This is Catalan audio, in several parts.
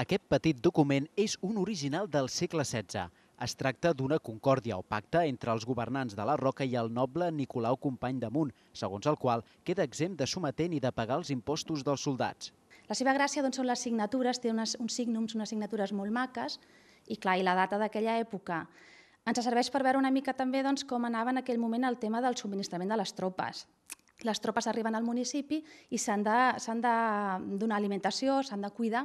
Aquest petit document és un original del segle XVI. Es tracta d'una concòrdia o pacte entre els governants de la Roca i el noble Nicolau Company damunt, segons el qual queda exempt de sometent i de pagar els impostos dels soldats. La seva gràcia doncs, són les signatures, té unes, uns signums, unes signatures molt maques, i clar, i la data d'aquella època. Ens serveix per veure una mica també doncs, com anava en aquell moment el tema del subministrament de les tropes les tropes arriben al municipi i s'han de, de donar alimentació, s'han de cuidar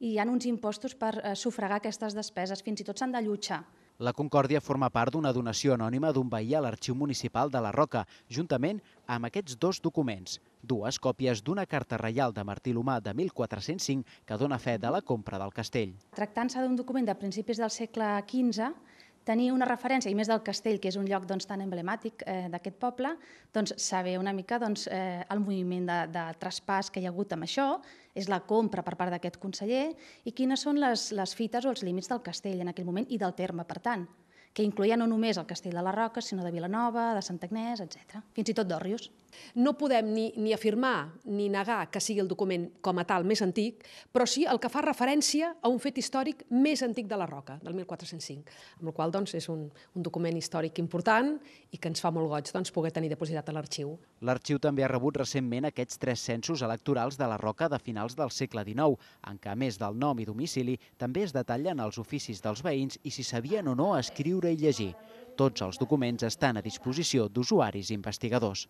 i hi ha uns impostos per eh, sufragar aquestes despeses, fins i tot s'han de llotjar. La Concòrdia forma part d'una donació anònima d'un veí a l'Arxiu Municipal de la Roca, juntament amb aquests dos documents. Dues còpies d'una carta reial de Martí Lomà de 1405 que dona fe de la compra del castell. Tractant-se d'un document de principis del segle XV, tenir una referència, i més del castell, que és un lloc doncs, tan emblemàtic eh, d'aquest poble, doncs, saber una mica doncs, eh, el moviment de, de traspàs que hi ha hagut amb això, és la compra per part d'aquest conseller, i quines són les, les fites o els límits del castell en aquell moment i del terme, per tant, que incloïa no només el castell de la Roca, sinó de Vilanova, de Santa Agnès, etc. Fins i tot d'Òrrius. No podem ni, ni afirmar ni negar que sigui el document com a tal més antic, però sí el que fa referència a un fet històric més antic de la Roca, del 1405, amb el qual doncs, és un, un document històric important i que ens fa molt goig doncs, poder tenir depositat a l'arxiu. L'arxiu també ha rebut recentment aquests tres censos electorals de la Roca de finals del segle XIX, en què, a més del nom i domicili, també es detallen els oficis dels veïns i si sabien o no escriure i llegir. Tots els documents estan a disposició d'usuaris i investigadors.